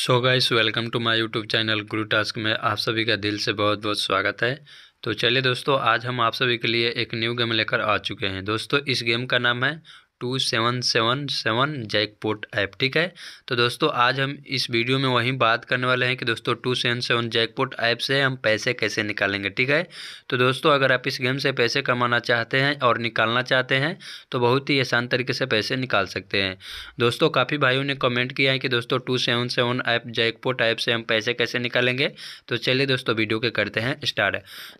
so guys welcome to my YouTube channel Guru task में आप सभी का दिल से बहुत बहुत स्वागत है तो चलिए दोस्तों आज हम आप सभी के लिए एक न्यू गेम लेकर आ चुके हैं दोस्तों इस गेम का नाम है two seven seven seven jackpot app ठीक है तो दोस्तों आज हम इस वीडियो में वहीं बात करने वाले हैं कि दोस्तों two seven seven jackpot app से हम पैसे कैसे निकालेंगे ठीक है तो दोस्तों अगर आप इस गेम से पैसे कमाना चाहते हैं और निकालना चाहते हैं तो बहुत ही आसान तरीके से पैसे निकाल सकते हैं दोस्तों काफ़ी भाइयों ने कमेंट किया है कि दोस्तों two seven seven app jackpot app से हम पैसे कैसे निकालेंगे तो चलिए दोस्तों वीडियो के करते हैं स्टार्ट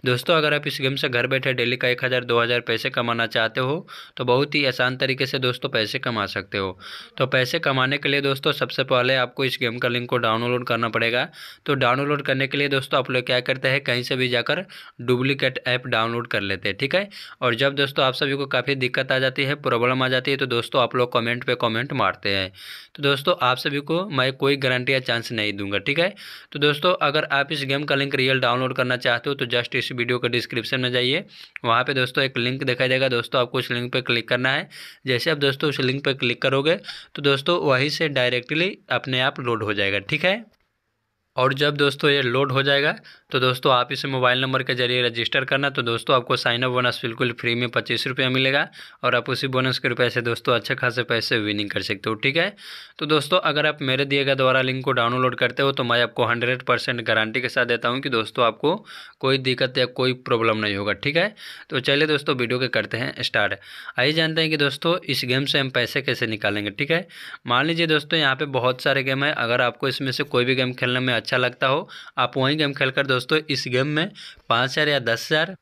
दोस्तों अगर आप इस गेम से घर बैठे डेली का एक हज़ार पैसे कमाना चाहते हो तो बहुत ही आसान तरीके से दोस्तों पैसे कमा सकते हो तो पैसे कमाने के लिए दोस्तों सबसे पहले आपको इस गेम का लिंक को डाउनलोड करना पड़ेगा तो डाउनलोड करने के लिए दोस्तों आप लोग क्या करते हैं कहीं से भी जाकर डुप्लीकेट ऐप डाउनलोड कर लेते हैं ठीक है और जब दोस्तों आप सभी को काफ़ी दिक्कत आ जाती है प्रॉब्लम आ जाती है तो दोस्तों आप लोग कमेंट पे कॉमेंट मारते हैं तो दोस्तों आप सभी को मैं कोई गारंटी या चांस नहीं दूंगा ठीक है तो दोस्तों अगर आप इस गेम का लिंक रियल डाउनलोड करना चाहते हो तो जस्ट इस वीडियो के डिस्क्रिप्शन में जाइए वहाँ पर दोस्तों एक लिंक दिखाई देगा दोस्तों आपको उस लिंक पर क्लिक करना है जैसे आप दोस्तों उस लिंक पर क्लिक करोगे तो दोस्तों वहीं से डायरेक्टली अपने आप लोड हो जाएगा ठीक है और जब दोस्तों ये लोड हो जाएगा तो दोस्तों आप इसे मोबाइल नंबर के जरिए रजिस्टर करना तो दोस्तों आपको साइन अप बोनस बिल्कुल फ्री में पच्चीस रुपया मिलेगा और आप उसी बोनस के रुपये से दोस्तों अच्छे खासे पैसे विनिंग कर सकते हो ठीक है तो दोस्तों अगर आप मेरे दिए गए द्वारा लिंक को डाउनलोड करते हो तो मैं आपको हंड्रेड परसेंट गारंटी के साथ देता हूँ कि दोस्तों आपको कोई दिक्कत या कोई प्रॉब्लम नहीं होगा ठीक है तो चलिए दोस्तों वीडियो के करते हैं स्टार्ट आइए जानते हैं कि दोस्तों इस गेम से हम पैसे कैसे निकालेंगे ठीक है मान लीजिए दोस्तों यहाँ पर बहुत सारे गेम है अगर आपको इसमें से कोई भी गेम खेलने में अच्छा अच्छा लगता हो आप वही गेम खेलकर दोस्तों इस गेम में पाँच हज़ार या दस हज़ार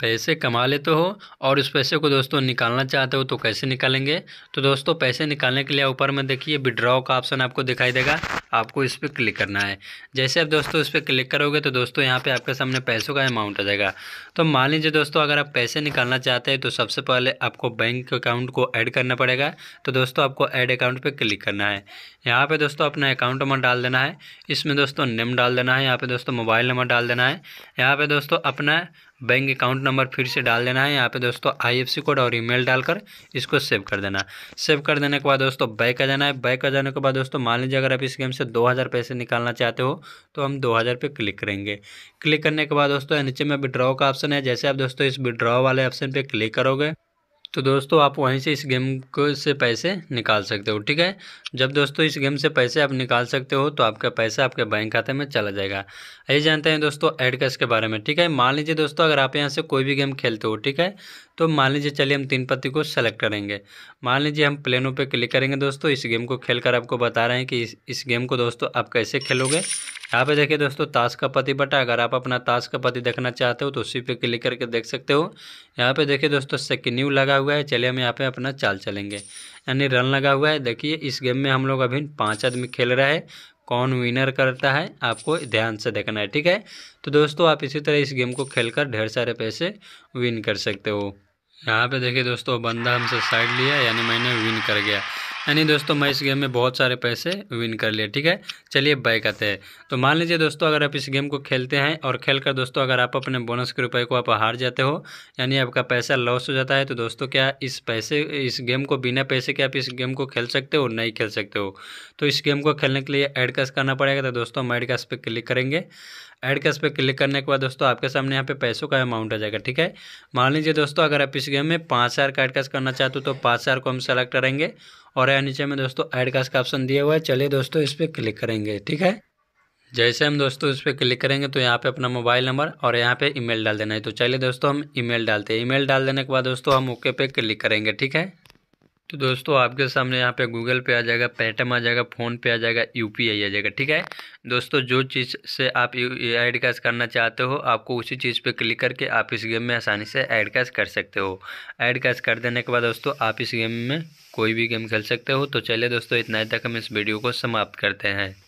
पैसे कमा लेते हो और उस पैसे को दोस्तों निकालना चाहते हो तो कैसे निकालेंगे तो दोस्तों पैसे निकालने के लिए ऊपर में देखिए विड्रॉ का ऑप्शन आपको दिखाई देगा आपको इस पर क्लिक करना है जैसे आप दोस्तों इस पर क्लिक करोगे तो दोस्तों यहाँ पे आपके सामने पैसों का अमाउंट आ जाएगा तो मान लीजिए दोस्तों अगर आप पैसे निकालना चाहते हैं तो सबसे पहले आपको बैंक अकाउंट को ऐड करना पड़ेगा तो दोस्तों आपको ऐड अकाउंट पर क्लिक करना है यहाँ पर दोस्तों अपना अकाउंट नंबर डाल देना है इसमें दोस्तों नेम डाल देना है यहाँ पर दोस्तों मोबाइल नंबर डाल देना है यहाँ पर दोस्तों अपना बैंक अकाउंट नंबर फिर से डाल देना है यहाँ पे दोस्तों आईएफसी कोड और ईमेल डालकर इसको सेव कर देना सेव कर देने के बाद दोस्तों बैक आ जाना है बैक आ जाने के बाद दोस्तों मान लीजिए अगर आप इस गेम से 2000 पैसे निकालना चाहते हो तो हम 2000 पे क्लिक करेंगे क्लिक करने के बाद दोस्तों नीचे में विड्रॉ का ऑप्शन है जैसे आप दोस्तों इस विड्रॉ वाले ऑप्शन पर क्लिक करोगे तो दोस्तों आप वहीं से इस गेम को से पैसे निकाल सकते हो ठीक है जब दोस्तों इस गेम से पैसे आप निकाल सकते हो तो आपका पैसा आपके बैंक खाते में चला जाएगा ये जानते हैं दोस्तों एड कैश के बारे में ठीक है मान लीजिए दोस्तों अगर आप यहाँ से कोई भी गेम खेलते हो ठीक है तो मान लीजिए चलिए हम तीन पत्ती को सेलेक्ट करेंगे मान लीजिए हम प्लेनों पर क्लिक करेंगे दोस्तों इस गेम को खेल कर आपको बता रहे हैं कि इस, इस गेम को दोस्तों आप कैसे खेलोगे यहाँ पे देखिए दोस्तों ताश का पति बटा अगर आप अपना ताश का पति देखना चाहते हो तो उसी पे क्लिक करके देख सकते हो यहाँ पे देखिए दोस्तों सेकन्यू लगा हुआ है चलिए हम यहाँ पे अपना चाल चलेंगे यानी रन लगा हुआ है देखिए इस गेम में हम लोग अभी पाँच आदमी खेल रहा है कौन विनर करता है आपको ध्यान से देखना है ठीक है तो दोस्तों आप इसी तरह इस गेम को खेल ढेर सारे पैसे विन कर सकते हो यहाँ पर देखिए दोस्तों बंदा हमसे साइड लिया यानी मैंने विन कर गया यानी हाँ दोस्तों मैं इस गेम में बहुत सारे पैसे विन कर लिए ठीक है चलिए बाय आते हैं तो मान लीजिए दोस्तों अगर आप इस गेम को खेलते हैं और खेल कर दोस्तों अगर आप अपने बोनस के रुपये को आप हार जाते हो यानी आपका पैसा लॉस हो जाता है तो दोस्तों क्या इस पैसे इस गेम को बिना पैसे के आप इस गेम को खेल सकते हो नहीं खेल सकते हो तो इस गेम को खेलने के लिए एड करना पड़ेगा तो दोस्तों हम एड पर क्लिक करेंगे एड कैश पर क्लिक करने के बाद दोस्तों आपके सामने यहाँ पे पैसों का अमाउंट आ जाएगा ठीक है मान लीजिए दोस्तों अगर आप इस गेम में पाँच हज़ार का एड करना चाहते हो तो पाँच हज़ार को हम सेलेक्ट करेंगे और यहाँ नीचे में दोस्तों ऐड कास्ट का ऑप्शन दिया हुआ है चलिए दोस्तों इस पर क्लिक करेंगे ठीक है जैसे हम दोस्तों इस पर क्लिक करेंगे तो यहाँ पे अपना मोबाइल नंबर और यहाँ पे ईमेल डाल देना है तो चलिए दोस्तों हम ईमेल डालते हैं ईमेल डाल देने के बाद दोस्तों हम ओके पे क्लिक करेंगे ठीक है तो दोस्तों आपके सामने यहाँ पे गूगल पे आ जाएगा पेटम आ जाएगा फ़ोन पे आ जाएगा यूपीआई आ जाएगा ठीक है दोस्तों जो चीज़ से आप एड कैश करना चाहते हो आपको उसी चीज़ पे क्लिक करके आप इस गेम में आसानी से एड कैश कर सकते हो एड कैश कर देने के बाद दोस्तों आप इस गेम में कोई भी गेम खेल सकते हो तो चलिए दोस्तों इतना ही तक हम इस वीडियो को समाप्त करते हैं